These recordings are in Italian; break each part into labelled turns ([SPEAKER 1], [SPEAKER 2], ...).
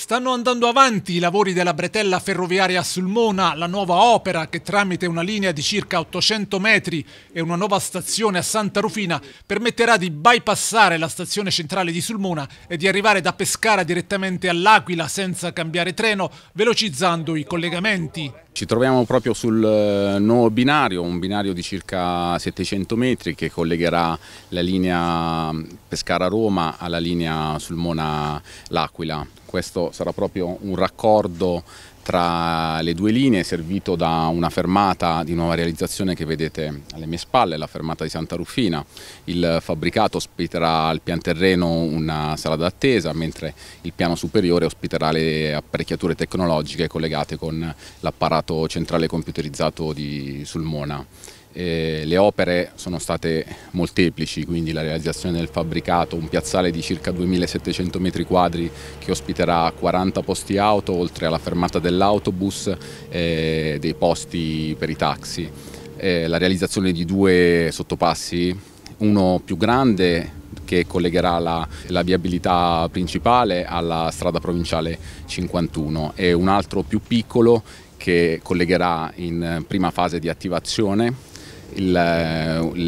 [SPEAKER 1] Stanno andando avanti i lavori della bretella ferroviaria Sulmona, la nuova opera che tramite una linea di circa 800 metri e una nuova stazione a Santa Rufina permetterà di bypassare la stazione centrale di Sulmona e di arrivare da Pescara direttamente all'Aquila senza cambiare treno, velocizzando i collegamenti.
[SPEAKER 2] Ci troviamo proprio sul eh, nuovo binario, un binario di circa 700 metri che collegherà la linea Pescara-Roma alla linea Sulmona-L'Aquila questo sarà proprio un raccordo tra le due linee servito da una fermata di nuova realizzazione che vedete alle mie spalle, la fermata di Santa Ruffina. Il fabbricato ospiterà al pian terreno una sala d'attesa, mentre il piano superiore ospiterà le apparecchiature tecnologiche collegate con l'apparato centrale computerizzato di Sulmona. Eh, le opere sono state molteplici, quindi la realizzazione del fabbricato, un piazzale di circa 2700 metri quadri che ospiterà 40 posti auto, oltre alla fermata dell'autobus, eh, dei posti per i taxi. Eh, la realizzazione di due sottopassi, uno più grande che collegherà la, la, viabilità principale alla strada provinciale 51 e un altro più piccolo che collegherà in prima fase di attivazione il,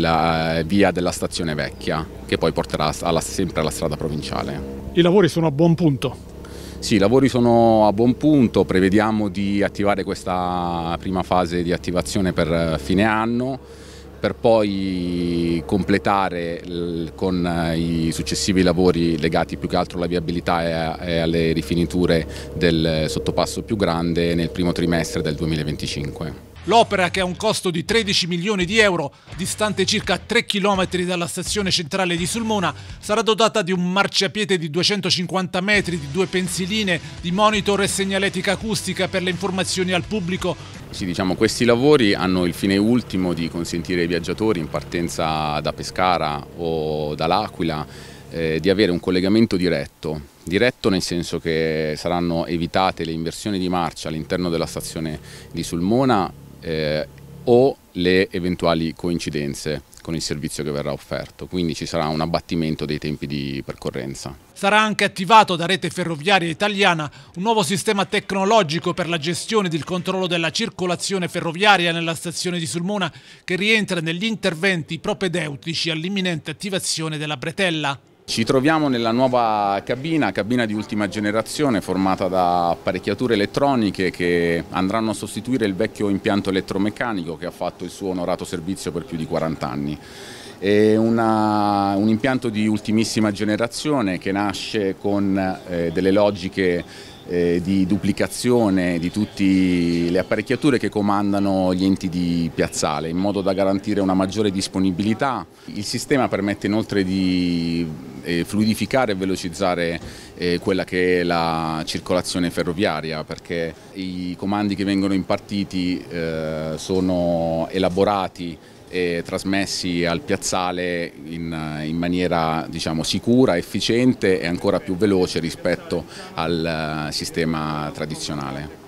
[SPEAKER 2] la via della stazione vecchia che poi porterà alla, sempre alla strada provinciale.
[SPEAKER 1] I lavori sono a buon punto?
[SPEAKER 2] Sì, i lavori sono a buon punto, prevediamo di attivare questa prima fase di attivazione per eh, fine anno per poi completare con eh, i successivi lavori legati più che altro alla viabilità e alle rifiniture del sottopasso più grande nel primo trimestre del 2025.
[SPEAKER 1] L'opera, che ha un costo di 13 milioni di euro, distante circa 3 km dalla stazione centrale di Sulmona, sarà dotata di un marciapiede di 250 metri, di due pensiline, di monitor e segnaletica acustica per le informazioni al pubblico.
[SPEAKER 2] Sì, diciamo, questi lavori hanno il fine ultimo di consentire ai viaggiatori in partenza da Pescara o dall'Aquila eh, di avere un collegamento diretto, diretto nel senso che saranno evitate le inversioni di marcia all'interno della stazione di Sulmona eh, o le eventuali coincidenze con il servizio che verrà offerto, quindi ci sarà un abbattimento dei tempi di percorrenza.
[SPEAKER 1] Sarà anche attivato da Rete Ferroviaria Italiana un nuovo sistema tecnologico per la gestione ed il controllo della circolazione ferroviaria nella stazione di Sulmona che rientra negli interventi propedeutici all'imminente attivazione della bretella.
[SPEAKER 2] Ci troviamo nella nuova cabina, cabina di ultima generazione formata da apparecchiature elettroniche che andranno a sostituire il vecchio impianto elettromeccanico che ha fatto il suo onorato servizio per più di 40 anni. È una, un impianto di ultimissima generazione che nasce con eh, delle logiche eh, di duplicazione di tutte le apparecchiature che comandano gli enti di piazzale in modo da garantire una maggiore disponibilità. Il sistema permette inoltre di eh, fluidificare e velocizzare eh, quella che è la circolazione ferroviaria perché i comandi che vengono impartiti eh, sono elaborati e trasmessi al piazzale in, in maniera diciamo, sicura, efficiente e ancora più veloce rispetto al sistema tradizionale.